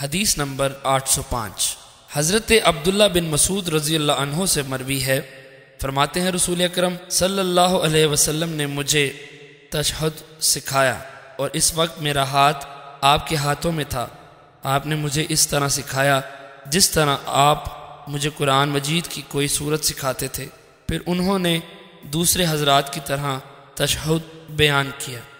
हदीस नंबर 805 हज़रत अब्दुल्ला बिन मसूद रज़ी अनहों से मरवी है फरमाते हैं रसूल अक्रम सल्लल्लाहु वसल्लम ने मुझे तशहद सिखाया और इस वक्त मेरा हाथ आपके हाथों में था आपने मुझे इस तरह सिखाया जिस तरह आप मुझे कुरान मजीद की कोई सूरत सिखाते थे फिर उन्होंने दूसरे हजरात की तरह तशहद बयान किया